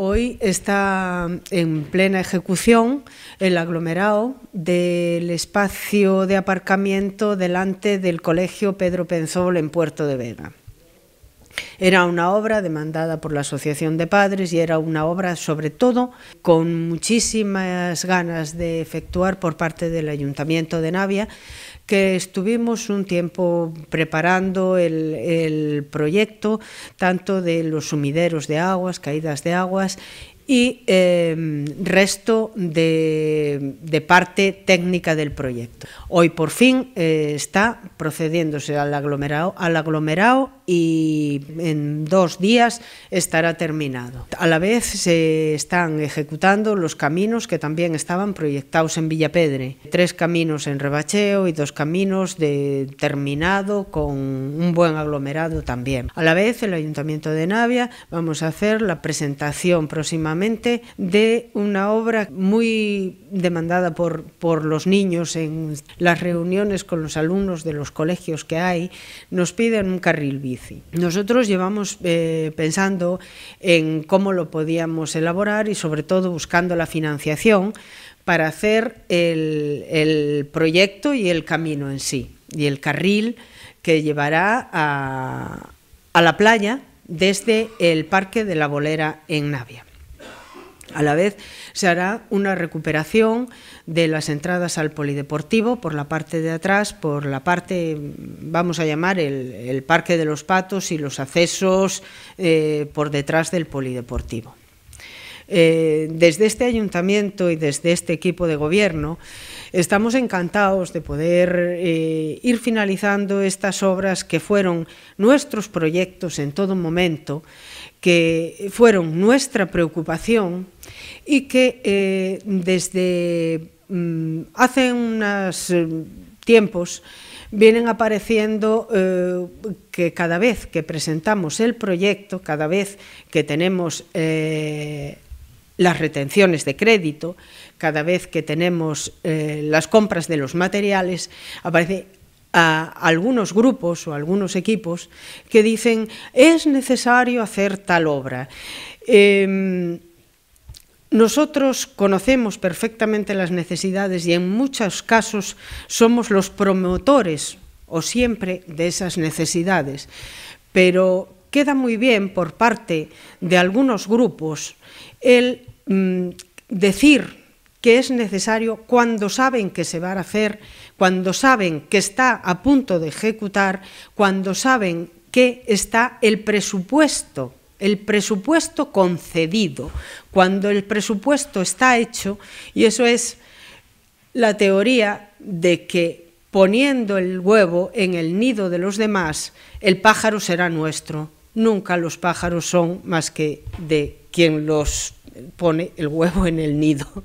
Hoy está en plena ejecución el aglomerado del espacio de aparcamiento delante del Colegio Pedro Penzol en Puerto de Vega. Era una obra demandada por la Asociación de Padres y era una obra sobre todo con muchísimas ganas de efectuar por parte del Ayuntamiento de Navia, que estuvimos un tiempo preparando el, proyecto, tanto de los sumideros de aguas, caídas de aguas, y em, resto de, parte técnica del proyecto. Hoy por fin eh, está procediéndose al aglomerado, al aglomerado y en dos días estará terminado. A la vez se están ejecutando los caminos que también estaban proyectados en Villapedre. Tres caminos en rebacheo y dos caminos de terminado con un buen aglomerado también. A la vez el Ayuntamiento de Navia vamos a hacer la presentación próximamente de una obra muy demandada por, por los niños en las reuniones con los alumnos de los colegios que hay, nos piden un carril bici. Nosotros llevamos eh, pensando en cómo lo podíamos elaborar y sobre todo buscando la financiación para hacer el, el proyecto y el camino en sí, y el carril que llevará a, a la playa desde el Parque de la Bolera en Navia. A la vez, se hará una recuperación de las entradas al polideportivo por la parte de atrás, por la parte, vamos a llamar, el, Parque de los Patos y los accesos eh, por detrás del polideportivo. Eh, desde este ayuntamiento y desde este equipo de gobierno estamos encantados de poder eh, ir finalizando estas obras que fueron nuestros proyectos en todo momento, que fueron nuestra preocupación y que eh, desde mm, hace unos tiempos vienen apareciendo que cada vez que presentamos el proyecto, cada vez que tenemos las retenciones de crédito, cada vez que tenemos eh, las compras de los materiales, aparece a algunos grupos o algunos equipos que dicen es necesario hacer tal obra. Em, nosotros conocemos perfectamente las necesidades y en muchos casos somos los promotores o siempre de esas necesidades, pero queda muy bien por parte de algunos grupos el mm, decir que es necesario cuando saben que se va a hacer, cuando saben que está a punto de ejecutar, cuando saben que está el presupuesto, el presupuesto concedido, cuando el presupuesto está hecho, y eso es la teoría de que poniendo el huevo en el nido de los demás, el pájaro será nuestro nunca los pájaros son más que de quien los pone el huevo en el nido.